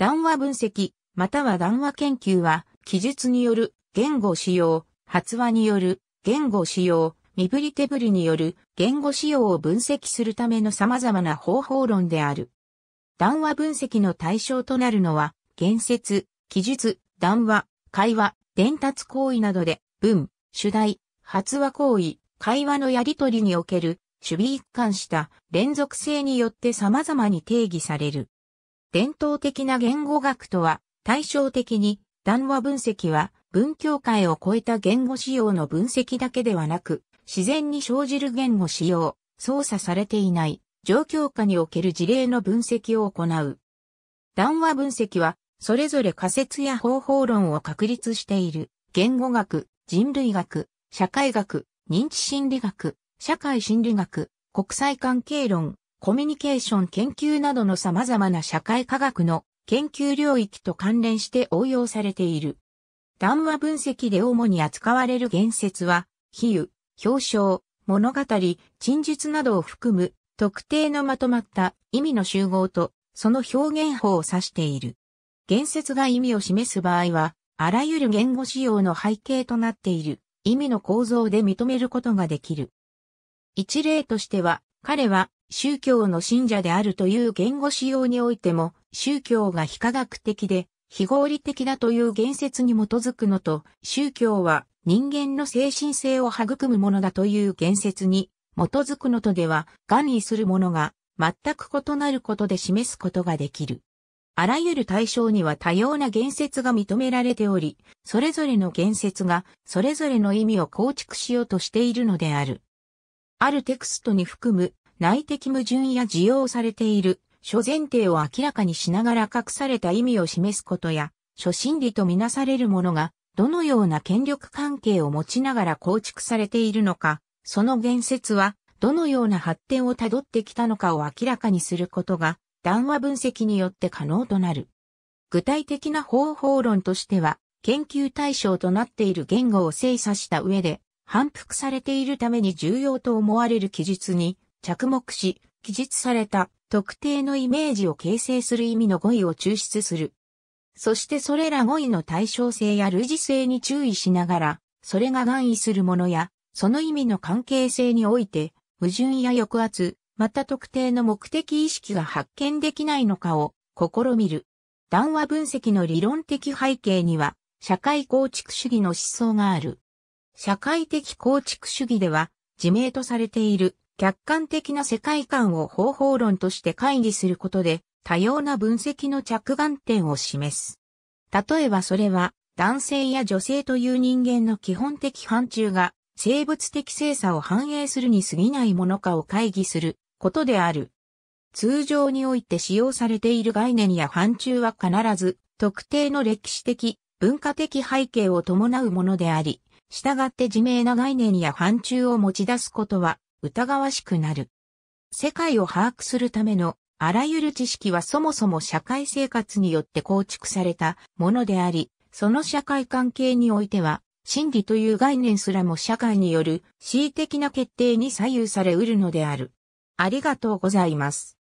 談話分析、または談話研究は、記述による言語使用、発話による言語使用、身振り手振りによる言語使用を分析するための様々な方法論である。談話分析の対象となるのは、言説、記述、談話、会話、伝達行為などで、文、主題、発話行為、会話のやりとりにおける、守備一貫した連続性によって様々に定義される。伝統的な言語学とは対照的に談話分析は文教界を超えた言語使用の分析だけではなく自然に生じる言語使用、操作されていない状況下における事例の分析を行う。談話分析はそれぞれ仮説や方法論を確立している言語学、人類学、社会学、認知心理学、社会心理学、国際関係論、コミュニケーション研究などの様々な社会科学の研究領域と関連して応用されている。談話分析で主に扱われる言説は、比喩、表彰、物語、陳述などを含む特定のまとまった意味の集合とその表現法を指している。言説が意味を示す場合は、あらゆる言語使用の背景となっている意味の構造で認めることができる。一例としては、彼は宗教の信者であるという言語使用においても、宗教が非科学的で、非合理的だという言説に基づくのと、宗教は人間の精神性を育むものだという言説に基づくのとでは、含にするものが全く異なることで示すことができる。あらゆる対象には多様な言説が認められており、それぞれの言説がそれぞれの意味を構築しようとしているのである。あるテクストに含む内的矛盾や需要されている諸前提を明らかにしながら隠された意味を示すことや、諸心理とみなされるものが、どのような権力関係を持ちながら構築されているのか、その言説は、どのような発展をたどってきたのかを明らかにすることが、談話分析によって可能となる。具体的な方法論としては、研究対象となっている言語を精査した上で、反復されているために重要と思われる記述に、着目し、記述された特定のイメージを形成する意味の語彙を抽出する。そしてそれら語彙の対称性や類似性に注意しながら、それが含意するものや、その意味の関係性において、矛盾や抑圧、また特定の目的意識が発見できないのかを試みる。談話分析の理論的背景には、社会構築主義の思想がある。社会的構築主義では、自明とされている客観的な世界観を方法論として会議することで、多様な分析の着眼点を示す。例えばそれは、男性や女性という人間の基本的範疇が生物的性差を反映するに過ぎないものかを会議することである。通常において使用されている概念や範疇は必ず特定の歴史的、文化的背景を伴うものであり、従って自明な概念や範疇を持ち出すことは疑わしくなる。世界を把握するためのあらゆる知識はそもそも社会生活によって構築されたものであり、その社会関係においては、真理という概念すらも社会による恣意的な決定に左右されうるのである。ありがとうございます。